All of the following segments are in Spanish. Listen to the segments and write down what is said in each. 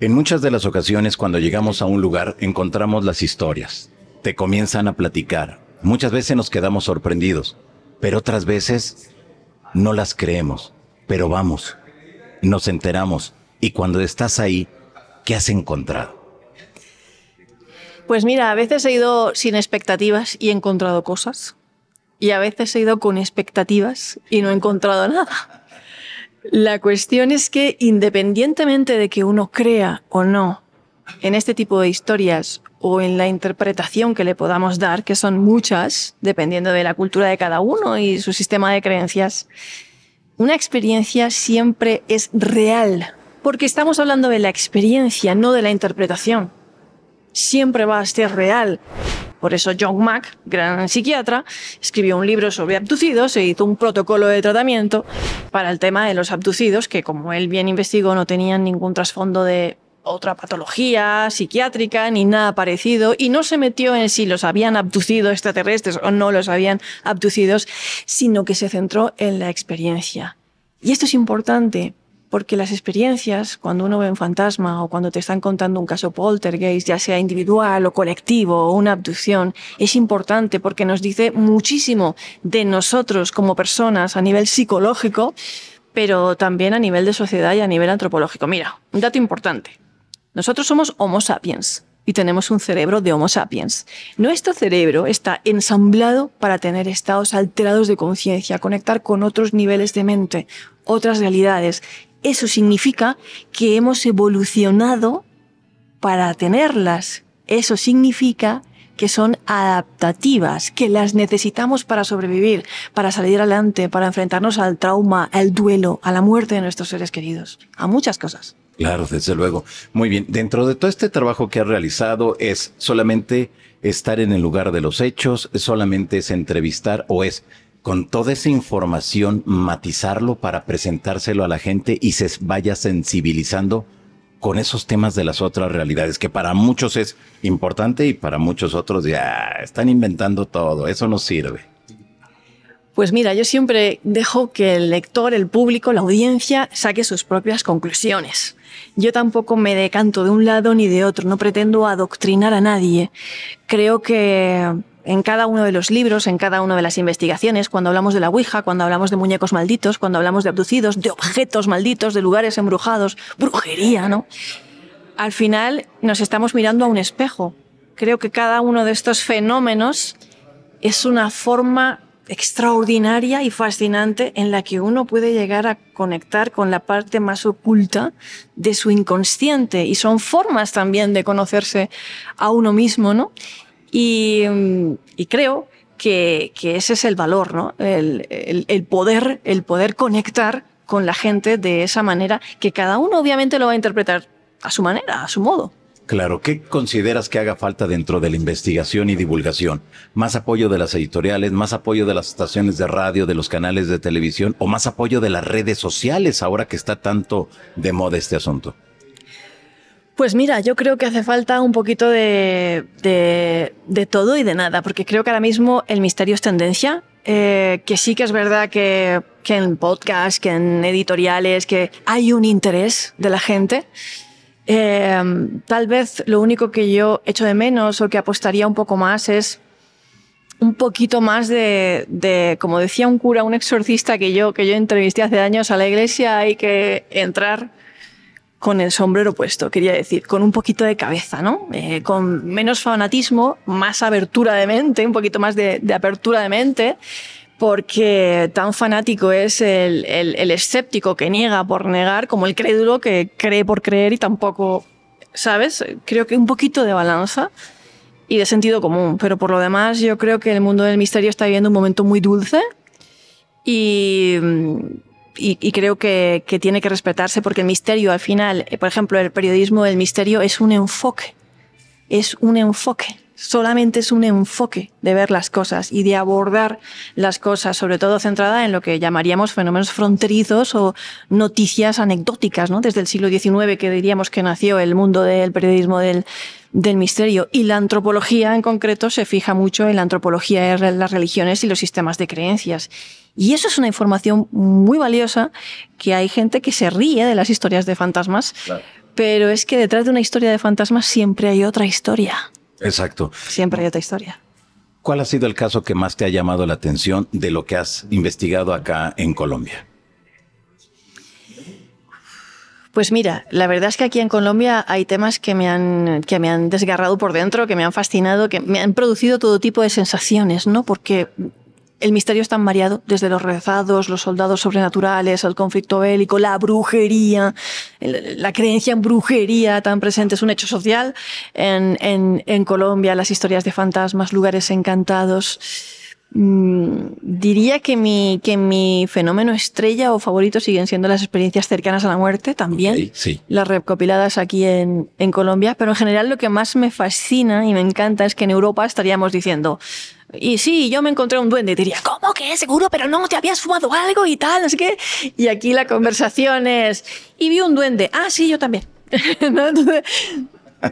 En muchas de las ocasiones cuando llegamos a un lugar encontramos las historias. Te comienzan a platicar. Muchas veces nos quedamos sorprendidos, pero otras veces no las creemos. Pero vamos, nos enteramos y cuando estás ahí, ¿qué has encontrado? Pues mira, a veces he ido sin expectativas y he encontrado cosas. Y a veces he ido con expectativas y no he encontrado nada. La cuestión es que independientemente de que uno crea o no en este tipo de historias o en la interpretación que le podamos dar, que son muchas, dependiendo de la cultura de cada uno y su sistema de creencias, una experiencia siempre es real, porque estamos hablando de la experiencia, no de la interpretación. Siempre va a ser real. Por eso John Mack, gran psiquiatra, escribió un libro sobre abducidos e hizo un protocolo de tratamiento para el tema de los abducidos, que como él bien investigó no tenían ningún trasfondo de otra patología psiquiátrica ni nada parecido y no se metió en si los habían abducido extraterrestres o no los habían abducidos, sino que se centró en la experiencia. Y esto es importante porque las experiencias, cuando uno ve un fantasma o cuando te están contando un caso poltergeist, ya sea individual o colectivo o una abducción, es importante porque nos dice muchísimo de nosotros como personas a nivel psicológico, pero también a nivel de sociedad y a nivel antropológico. Mira, un dato importante. Nosotros somos Homo sapiens y tenemos un cerebro de Homo sapiens. Nuestro cerebro está ensamblado para tener estados alterados de conciencia, conectar con otros niveles de mente, otras realidades, eso significa que hemos evolucionado para tenerlas. Eso significa que son adaptativas, que las necesitamos para sobrevivir, para salir adelante, para enfrentarnos al trauma, al duelo, a la muerte de nuestros seres queridos, a muchas cosas. Claro, desde luego. Muy bien, dentro de todo este trabajo que ha realizado es solamente estar en el lugar de los hechos, solamente es entrevistar o es con toda esa información matizarlo para presentárselo a la gente y se vaya sensibilizando con esos temas de las otras realidades, que para muchos es importante y para muchos otros ya están inventando todo, eso no sirve. Pues mira, yo siempre dejo que el lector, el público, la audiencia saque sus propias conclusiones. Yo tampoco me decanto de un lado ni de otro, no pretendo adoctrinar a nadie. Creo que en cada uno de los libros, en cada una de las investigaciones, cuando hablamos de la Ouija, cuando hablamos de muñecos malditos, cuando hablamos de abducidos, de objetos malditos, de lugares embrujados, brujería, ¿no? Al final nos estamos mirando a un espejo. Creo que cada uno de estos fenómenos es una forma extraordinaria y fascinante en la que uno puede llegar a conectar con la parte más oculta de su inconsciente y son formas también de conocerse a uno mismo, ¿no? Y, creo que, ese es el valor, ¿no? el, poder, el poder conectar con la gente de esa manera, que cada uno obviamente lo va a interpretar a su manera, a su modo. Claro, ¿qué consideras que haga falta dentro de la investigación y divulgación? ¿Más apoyo de las editoriales, más apoyo de las estaciones de radio, de los canales de televisión o más apoyo de las redes sociales ahora que está tanto de moda este asunto? Pues mira, yo creo que hace falta un poquito de, de, todo y de nada, porque creo que ahora mismo el misterio es tendencia, eh, que sí que es verdad que, que en podcast, que en editoriales, que hay un interés de la gente. Eh, tal vez lo único que yo echo de menos o que apostaría un poco más es un poquito más de, de, como decía un cura, un exorcista que yo, que yo entrevisté hace años a la iglesia, hay que entrar con el sombrero puesto, quería decir, con un poquito de cabeza, ¿no? Eh, con menos fanatismo, más abertura de mente, un poquito más de, apertura de mente, porque tan fanático es el, el, escéptico que niega por negar como el crédulo que cree por creer y tampoco, ¿sabes? Creo que un poquito de balanza y de sentido común, pero por lo demás yo creo que el mundo del misterio está viviendo un momento muy dulce y y, creo que, tiene que respetarse porque el misterio al final, eh, por ejemplo, el periodismo, el misterio es un enfoque, es un enfoque solamente es un enfoque de ver las cosas y de abordar las cosas, sobre todo centrada en lo que llamaríamos fenómenos fronterizos o noticias anecdóticas, ¿no? Desde el siglo XIX que diríamos que nació el mundo del periodismo del, del misterio. Y la antropología en concreto se fija mucho en la antropología de las religiones y los sistemas de creencias. Y eso es una información muy valiosa que hay gente que se ríe de las historias de fantasmas, pero es que detrás de una historia de fantasmas siempre hay otra historia. Exacto. Siempre hay otra historia. ¿Cuál ha sido el caso que más te ha llamado la atención de lo que has investigado acá en Colombia? Pues mira, la verdad es que aquí en Colombia hay temas que me han, que me han desgarrado por dentro, que me han fascinado, que me han producido todo tipo de sensaciones, ¿no? Porque el misterio es tan variado, desde los rezados, los soldados sobrenaturales, el conflicto bélico, la brujería, la creencia en brujería tan presente es un hecho social en, Colombia, las historias de fantasmas, lugares encantados. Mm, diría que mi, que mi fenómeno estrella o favorito siguen siendo las experiencias cercanas a la muerte también, las recopiladas aquí en Colombia, pero en general lo que más me fascina y me encanta es que en Europa estaríamos diciendo, y sí, yo me encontré un duende. Y diría, ¿cómo que? Seguro, pero no, te habías fumado algo y tal, no que Y aquí la conversación es, y vi un duende. Ah, sí, yo también.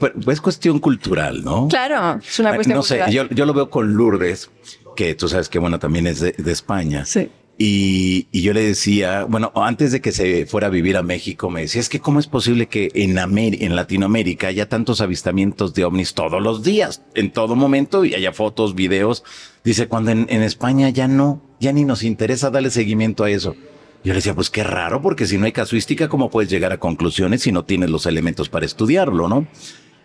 Pues, es cuestión cultural, ¿no? Claro, es una ah, cuestión cultural. sé, yo, lo veo con Lourdes, que tú sabes que, bueno, también es de España. Sí. Y, yo le decía, bueno, antes de que se fuera a vivir a México, me decía, es que cómo es posible que en, en Latinoamérica haya tantos avistamientos de ovnis todos los días, en todo momento, y haya fotos, videos. Dice, cuando en, en España ya no, ya ni nos interesa darle seguimiento a eso. Yo le decía, pues qué raro, porque si no hay casuística, ¿cómo puedes llegar a conclusiones si no tienes los elementos para estudiarlo, no?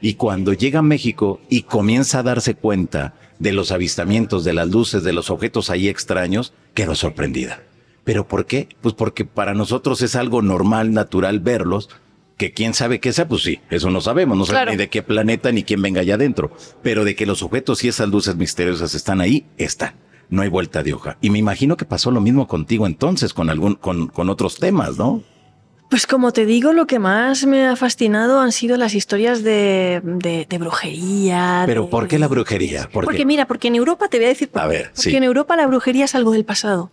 Y cuando llega a México y comienza a darse cuenta de los avistamientos, de las luces, de los objetos ahí extraños, quedó sorprendida. ¿Pero por qué? Pues porque para nosotros es algo normal, natural verlos, que quién sabe qué sea, pues sí, eso no sabemos, no sabemos ni de qué planeta ni quién venga allá adentro, pero de que los objetos y esas luces misteriosas están ahí, está. No hay vuelta de hoja. Y me imagino que pasó lo mismo contigo entonces con algún, con, con otros temas, ¿no? Pues como te digo, lo que más me ha fascinado han sido las historias de, brujería. ¿Pero por qué la brujería? porque mira, porque en Europa, te voy a decir, porque en Europa la brujería es algo del pasado.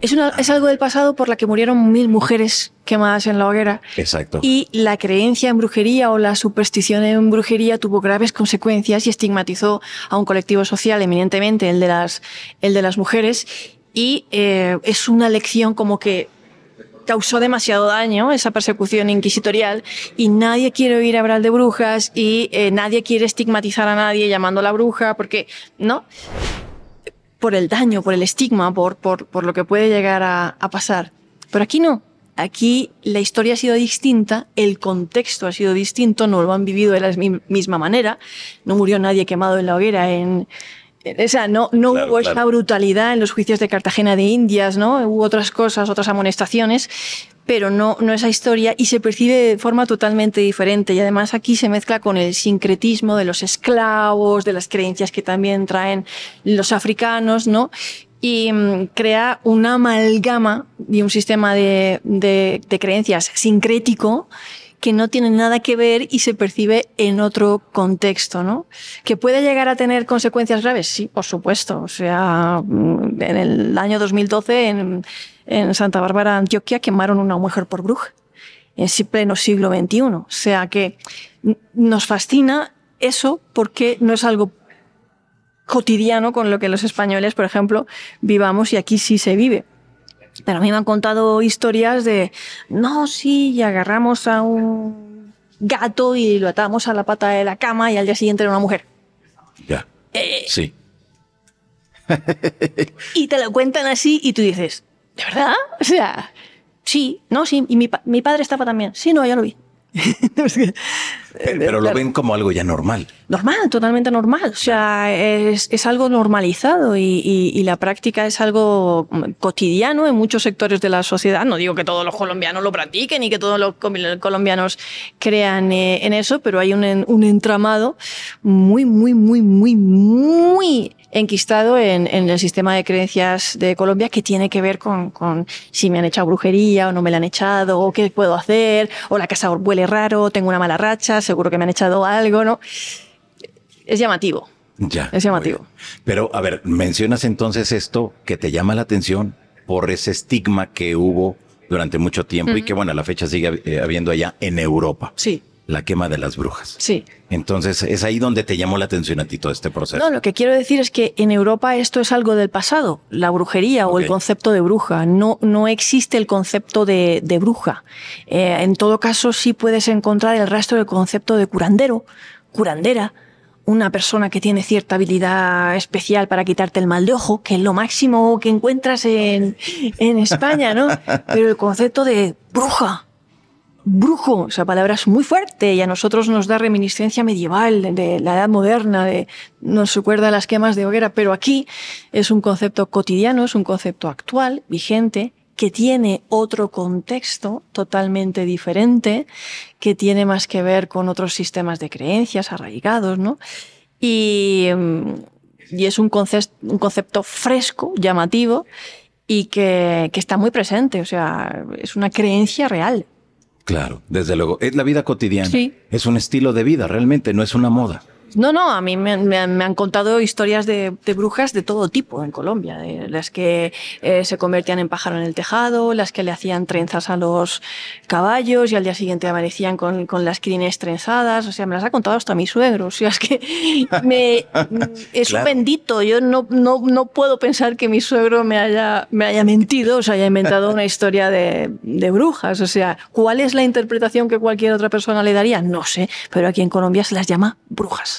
Es, una, es, algo del pasado por la que murieron mil mujeres quemadas en la hoguera. Exacto. Y la creencia en brujería o la superstición en brujería tuvo graves consecuencias y estigmatizó a un colectivo social, eminentemente el de las, el de las mujeres. Y eh, es una lección como que causó demasiado daño esa persecución inquisitorial y nadie quiere oír hablar de brujas y eh, nadie quiere estigmatizar a nadie llamando a la bruja porque, ¿no? Por el daño, por el estigma, por, por, lo que puede llegar a, a pasar. Pero aquí no, aquí la historia ha sido distinta, el contexto ha sido distinto, no lo han vivido de la misma manera, no murió nadie quemado en la hoguera en, esa, no, no hubo esa brutalidad en los juicios de Cartagena de Indias, ¿no? Hubo otras cosas, otras amonestaciones, pero no, no esa historia y se percibe de forma totalmente diferente. Y además aquí se mezcla con el sincretismo de los esclavos, de las creencias que también traen los africanos, ¿no? y mm, crea una amalgama y un sistema de, de, creencias sincrético que no tiene nada que ver y se percibe en otro contexto, ¿no? Que puede llegar a tener consecuencias graves, sí, por supuesto. O sea, mm, en el año 2012 en, en Santa Bárbara, Antioquia, quemaron una mujer por bruja en pleno siglo XXI. O sea que nos fascina eso porque no es algo cotidiano con lo que los españoles, por ejemplo, vivamos y aquí sí se vive. Pero a mí me han contado historias de, no, sí, y agarramos a un gato y lo atamos a la pata de la cama y al día siguiente era una mujer. Ya. Eh, sí. y te lo cuentan así y tú dices, ¿de verdad? O sea, sí, no, sí, y mi, mi padre estaba también. Sí, no, yo lo vi. Eh, pero, lo ven como algo ya normal. Normal, totalmente normal. O sea, es, algo normalizado y, la práctica es algo mm, cotidiano en muchos sectores de la sociedad. No digo que todos los colombianos lo practiquen y que todos los colombianos crean eh, en eso, pero hay un, un entramado muy, muy, muy, muy, muy enquistado en, el sistema de creencias de Colombia que tiene que ver con, si me han echado brujería o no me la han echado, o qué puedo hacer, o la casa huele raro, tengo una mala racha, seguro que me han echado algo, ¿no? Es llamativo. Ya. Es llamativo. Pero, a ver, mencionas entonces esto que te llama la atención por ese estigma que hubo durante mucho tiempo y que, bueno, la fecha sigue eh, habiendo allá en Europa. Sí la quema de las brujas. Sí. Entonces, es ahí donde te llamó la atención a ti todo este proceso. No, lo que quiero decir es que en Europa esto es algo del pasado, la brujería o el concepto de bruja. No, no existe el concepto de, bruja. Eh, en todo caso, sí puedes encontrar el rastro del concepto de curandero, curandera, una persona que tiene cierta habilidad especial para quitarte el mal de ojo, que es lo máximo que encuentras en, en España, ¿no? Pero el concepto de bruja, brujo, esa palabra es muy fuerte y a nosotros nos da reminiscencia medieval, de la edad moderna, nos recuerda a las quemas de hoguera, pero aquí es un concepto cotidiano, es un concepto actual, vigente, que tiene otro contexto totalmente diferente, que tiene más que ver con otros sistemas de creencias arraigados, ¿no? Y, mm, es un concepto, un concepto fresco, llamativo y que, que está muy presente, o sea, es una creencia real. Claro, desde luego. Es la vida cotidiana. Sí. Es un estilo de vida, realmente, no es una moda. No, no, a mí me, han contado historias de, brujas de todo tipo en Colombia, las que eh, se convertían en pájaro en el tejado, las que le hacían trenzas a los caballos y al día siguiente amanecían con, las crines trenzadas, o sea, me las ha contado hasta mi suegro, o sea, es que me, es un bendito, yo no, no, no, puedo pensar que mi suegro me haya, me haya mentido, o sea, haya inventado una historia de brujas, o sea, ¿cuál es la interpretación que cualquier otra persona le daría? No sé, pero aquí en Colombia se las llama brujas.